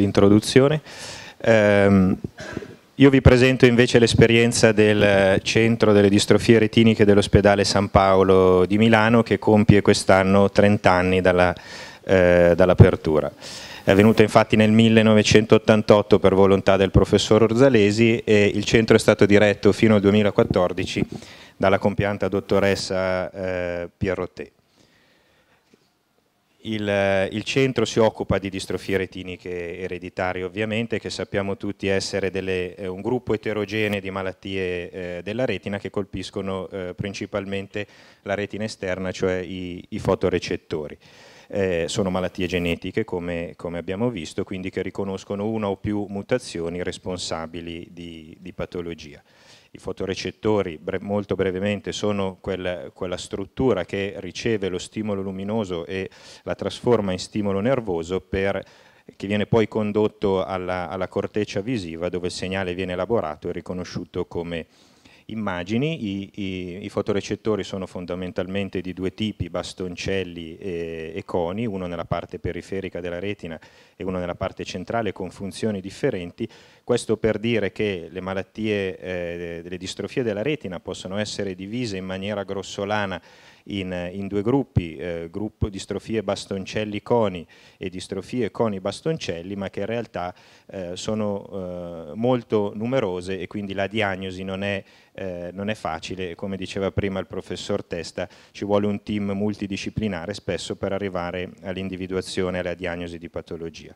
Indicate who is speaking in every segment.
Speaker 1: l'introduzione. Um, io vi presento invece l'esperienza del Centro delle Distrofie Retiniche dell'Ospedale San Paolo di Milano che compie quest'anno 30 anni dalla, eh, dall'apertura. È avvenuta infatti nel 1988 per volontà del professor Orzalesi e il centro è stato diretto fino al 2014 dalla compianta dottoressa eh, Pierrotet. Il, il, centro si occupa di distrofie retiniche ereditarie ovviamente, che sappiamo tutti essere delle, eh, un gruppo eterogeneo di malattie eh, della retina che colpiscono eh, principalmente la retina esterna, cioè i, i fotorecettori. Eh, sono malattie genetiche, come, come, abbiamo visto, quindi che riconoscono una o più mutazioni responsabili di, di patologia. I fotorecettori, bre molto brevemente, sono quel, quella struttura che riceve lo stimolo luminoso e la trasforma in stimolo nervoso per, che viene poi condotto alla, alla corteccia visiva dove il segnale viene elaborato e riconosciuto come immagini, i, i, i, fotorecettori sono fondamentalmente di due tipi, bastoncelli e, e, coni, uno nella parte periferica della retina e uno nella parte centrale con funzioni differenti questo per dire che le malattie eh, delle distrofie della retina possono essere divise in maniera grossolana in, in due gruppi, eh, gruppo distrofie bastoncelli-coni e distrofie coni-bastoncelli, ma che in realtà eh, sono eh, molto numerose e quindi la diagnosi non è, eh, non è facile. Come diceva prima il professor Testa, ci vuole un team multidisciplinare spesso per arrivare all'individuazione e alla diagnosi di patologia.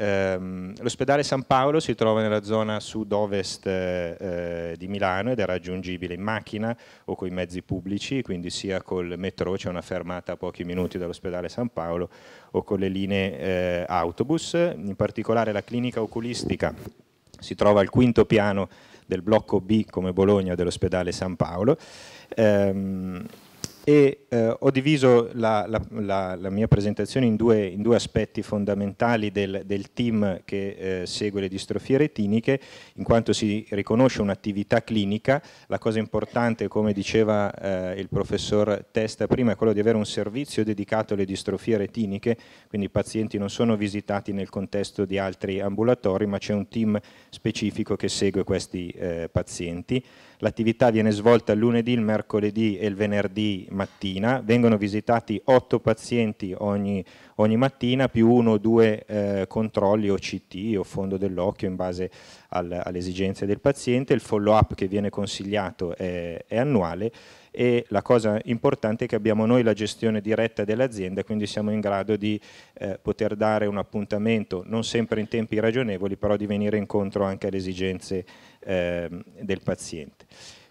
Speaker 1: Ehm, l'ospedale San Paolo si trova nella zona sud-ovest eh, eh di Milano ed è raggiungibile in macchina o con i mezzi pubblici, quindi sia col metro, c'è una fermata a pochi minuti dall'ospedale San Paolo, o con le linee eh, autobus. In particolare la clinica oculistica si trova al quinto piano del blocco B come Bologna dell'ospedale San Paolo. Ehm, e eh, ho diviso la, la, la, la, mia presentazione in due, in due aspetti fondamentali del, del team che eh, segue le distrofie retiniche, in quanto si riconosce un'attività clinica, la cosa importante come diceva eh, il professor Testa prima è quello di avere un servizio dedicato alle distrofie retiniche, quindi i pazienti non sono visitati nel contesto di altri ambulatori ma c'è un team specifico che segue questi eh, pazienti. L'attività viene svolta il lunedì, il mercoledì e il venerdì mattina. Vengono visitati otto pazienti ogni ogni mattina più uno o due eh, controlli OCT o fondo dell'occhio in base al, alle esigenze del paziente, il follow up che viene consigliato è, è annuale e la cosa importante è che abbiamo noi la gestione diretta dell'azienda, quindi siamo in grado di eh, poter dare un appuntamento, non sempre in tempi ragionevoli, però di venire incontro anche alle esigenze eh, del paziente.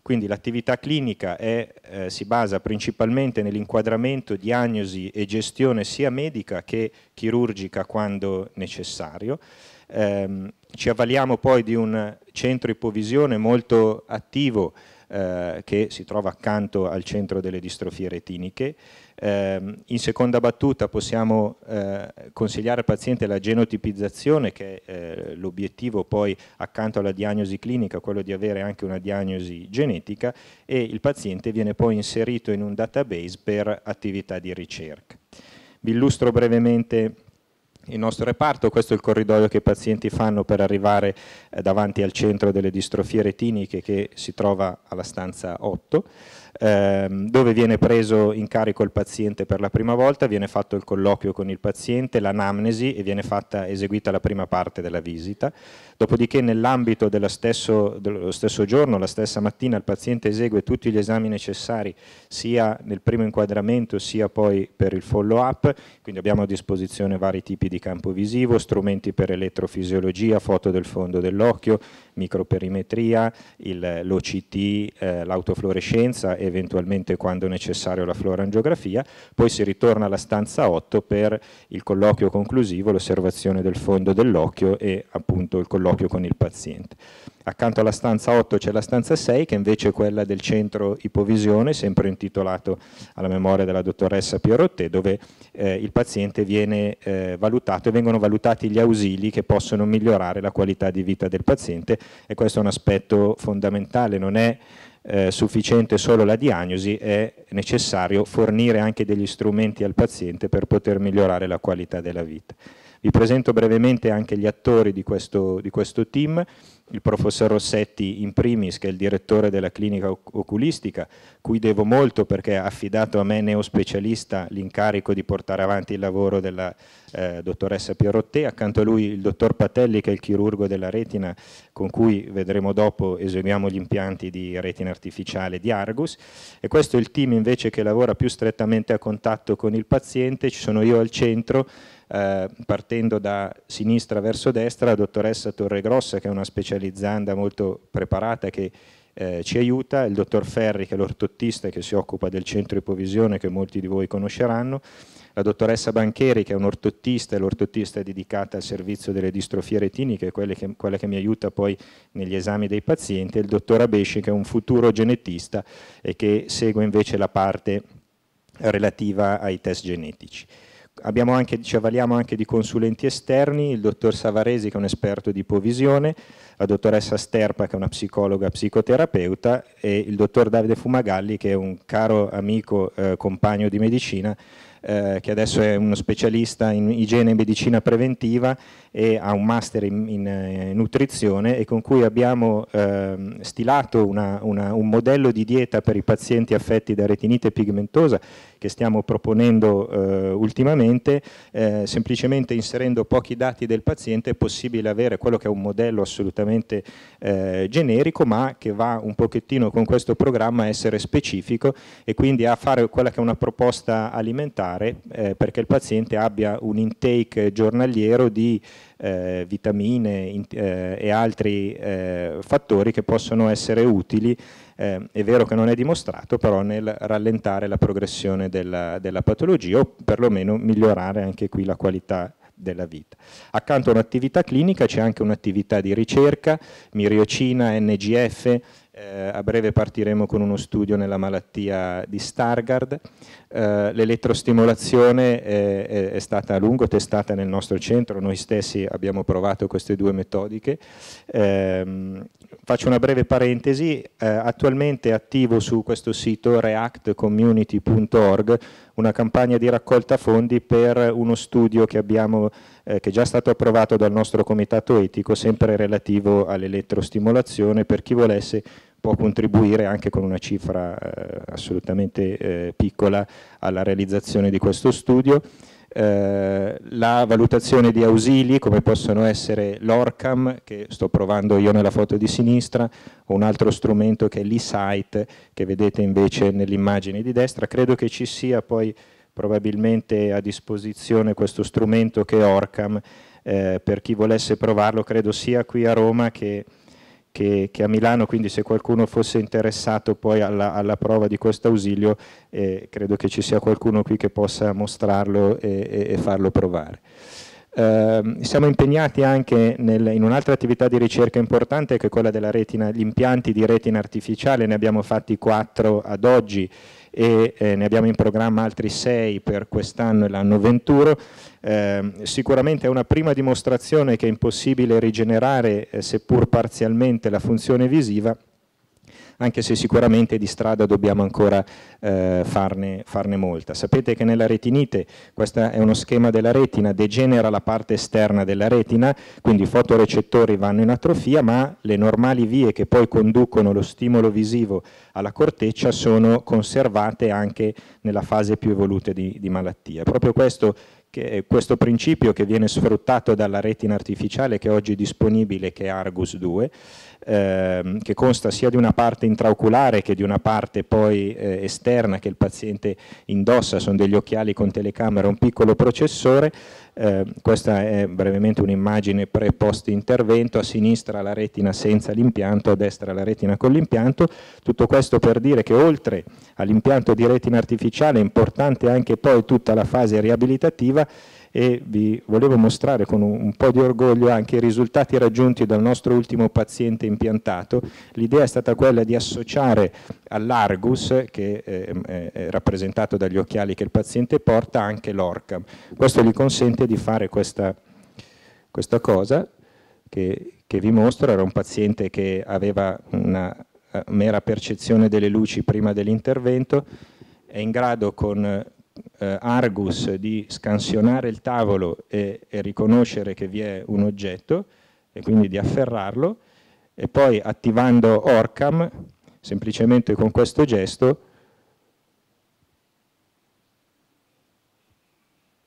Speaker 1: Quindi l'attività clinica è, eh, si basa principalmente nell'inquadramento, diagnosi e gestione sia medica che chirurgica quando necessario. Eh, ci avvaliamo poi di un centro ipovisione molto attivo eh, che si trova accanto al centro delle distrofie retiniche. Eh, in seconda battuta possiamo eh, consigliare al paziente la genotipizzazione che è eh, l'obiettivo poi accanto alla diagnosi clinica, quello di avere anche una diagnosi genetica e il paziente viene poi inserito in un database per attività di ricerca. Vi illustro brevemente il nostro reparto, questo è il corridoio che i pazienti fanno per arrivare eh, davanti al centro delle distrofie retiniche che si trova alla stanza 8, ehm, dove viene preso in carico il paziente per la prima volta, viene fatto il colloquio con il paziente, l'anamnesi e viene fatta, eseguita la prima parte della visita, dopodiché nell'ambito dello stesso giorno, la stessa mattina, il paziente esegue tutti gli esami necessari sia nel primo inquadramento sia poi per il follow up, quindi abbiamo a disposizione vari tipi di di campo visivo, strumenti per elettrofisiologia, foto del fondo dell'occhio, microperimetria, l'OCT, eh, l'autofluorescenza, eventualmente quando necessario la florangiografia, poi si ritorna alla stanza 8 per il colloquio conclusivo, l'osservazione del fondo dell'occhio e appunto il colloquio con il paziente. Accanto alla stanza 8 c'è la stanza 6 che invece è quella del centro ipovisione, sempre intitolato alla memoria della dottoressa Pierrotte, dove eh, il paziente viene eh, valutato e vengono valutati gli ausili che possono migliorare la qualità di vita del paziente e questo è un aspetto fondamentale, non è eh, sufficiente solo la diagnosi, è necessario fornire anche degli strumenti al paziente per poter migliorare la qualità della vita. Vi presento brevemente anche gli attori di questo, di questo team, il professor Rossetti in primis che è il direttore della clinica oculistica, cui devo molto perché ha affidato a me neospecialista l'incarico di portare avanti il lavoro della eh, dottoressa Pierrotte, accanto a lui il dottor Patelli che è il chirurgo della retina con cui vedremo dopo eseguiamo gli impianti di retina artificiale di Argus e questo è il team invece che lavora più strettamente a contatto con il paziente, ci sono io al centro eh, partendo da sinistra verso destra la dottoressa Torregrossa che è una specializzanda molto preparata che eh, ci aiuta, il dottor Ferri che è l'ortottista che si occupa del centro ipovisione che molti di voi conosceranno, la dottoressa Bancheri che è un ortottista e l'ortottista è dedicata al servizio delle distrofie retiniche, quella che, quella che mi aiuta poi negli esami dei pazienti, e il dottor Abesci che è un futuro genetista e che segue invece la parte relativa ai test genetici abbiamo anche, ci avvaliamo anche di consulenti esterni, il dottor Savaresi che è un esperto di ipovisione, la dottoressa Sterpa che è una psicologa psicoterapeuta e il dottor Davide Fumagalli che è un caro amico eh, compagno di medicina eh, che adesso è uno specialista in igiene e medicina preventiva e ha un master in, in, in eh, nutrizione e con cui abbiamo eh, stilato una, una, un modello di dieta per i pazienti affetti da retinite pigmentosa che stiamo proponendo eh, ultimamente, eh, semplicemente inserendo pochi dati del paziente è possibile avere quello che è un modello assolutamente eh, generico ma che va un pochettino con questo programma a essere specifico e quindi a fare quella che è una proposta alimentare fare eh, perché il paziente abbia un intake giornaliero di eh, vitamine in, eh, e altri eh, fattori che possono essere utili, eh, è vero che non è dimostrato, però nel rallentare la progressione della, della patologia o perlomeno migliorare anche qui la qualità della vita. Accanto a un'attività clinica c'è anche un'attività di ricerca, Miriocina, NGF, eh, a breve partiremo con uno studio nella malattia di Stargard. Eh, l'elettrostimolazione è, eh, è, è, stata a lungo testata nel nostro centro, noi stessi abbiamo provato queste due metodiche. Eh, faccio una breve parentesi, eh, attualmente è attivo su questo sito reactcommunity.org una campagna di raccolta fondi per uno studio che, abbiamo, eh, che è già stato approvato dal nostro comitato etico, sempre relativo all'elettrostimolazione per chi volesse può contribuire anche con una cifra eh, assolutamente eh, piccola alla realizzazione di questo studio. Eh, la valutazione di ausili come possono essere l'ORCAM che sto provando io nella foto di sinistra o un altro strumento che è l'e-site che vedete invece nell'immagine di destra credo che ci sia poi probabilmente a disposizione questo strumento che è ORCAM eh, per chi volesse provarlo credo sia qui a Roma che che, che, a Milano, quindi se qualcuno fosse interessato poi alla, alla prova di questo ausilio, eh, credo che ci sia qualcuno qui che possa mostrarlo e, e, e farlo provare. Ehm, siamo impegnati anche nel, in un'altra attività di ricerca importante che è quella della retina, gli impianti di retina artificiale, ne abbiamo fatti quattro ad oggi e eh, ne abbiamo in programma altri sei per quest'anno e l'anno 21. Eh, sicuramente è una prima dimostrazione che è impossibile rigenerare, eh, seppur parzialmente, la funzione visiva anche se sicuramente di strada dobbiamo ancora eh, farne, farne, molta. Sapete che nella retinite, questo è uno schema della retina, degenera la parte esterna della retina, quindi i fotorecettori vanno in atrofia, ma le normali vie che poi conducono lo stimolo visivo alla corteccia sono conservate anche nella fase più evoluta di, di malattia. proprio questo è questo principio che viene sfruttato dalla retina artificiale che oggi è disponibile, che è Argus 2, ehm, che consta sia di una parte intraoculare che di una parte poi eh, esterna che il paziente indossa, sono degli occhiali con telecamera, un piccolo processore, eh, questa è brevemente un'immagine pre-post intervento, a sinistra la retina senza l'impianto, a destra la retina con l'impianto, tutto questo per dire che oltre all'impianto di retina artificiale è importante anche poi tutta la fase riabilitativa e vi volevo mostrare con un, un po' di orgoglio anche i risultati raggiunti dal nostro ultimo paziente impiantato. L'idea è stata quella di associare all'Argus, che eh, è rappresentato dagli occhiali che il paziente porta, anche l'Orcam. Questo gli consente di fare questa, questa cosa che, che vi mostro, era un paziente che aveva una eh, mera percezione delle luci prima dell'intervento, è in grado con eh, Argus di scansionare il tavolo e, e, riconoscere che vi è un oggetto e quindi di afferrarlo e poi attivando Orcam semplicemente con questo gesto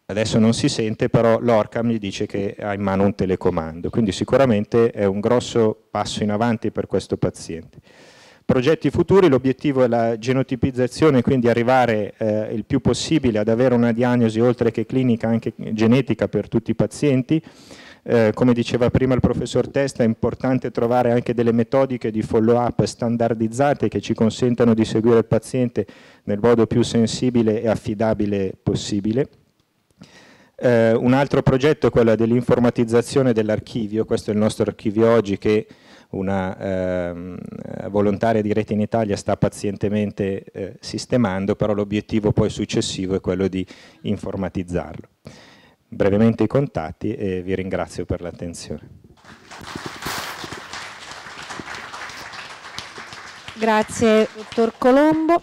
Speaker 1: adesso non si sente però l'Orcam gli dice che ha in mano un telecomando quindi sicuramente è un grosso passo in avanti per questo paziente progetti futuri l'obiettivo è la genotipizzazione, quindi arrivare eh, il più possibile ad avere una diagnosi oltre che clinica anche genetica per tutti i pazienti. Eh, come diceva prima il professor Testa è importante trovare anche delle metodiche di follow up standardizzate che ci consentano di seguire il paziente nel modo più sensibile e affidabile possibile. Eh, un altro progetto è quello dell'informatizzazione dell'archivio, questo è il nostro archivio oggi che una eh, volontaria di Rete in Italia sta pazientemente eh, sistemando, però l'obiettivo poi successivo è quello di informatizzarlo. Brevemente i contatti e vi ringrazio per l'attenzione. Grazie dottor Colombo.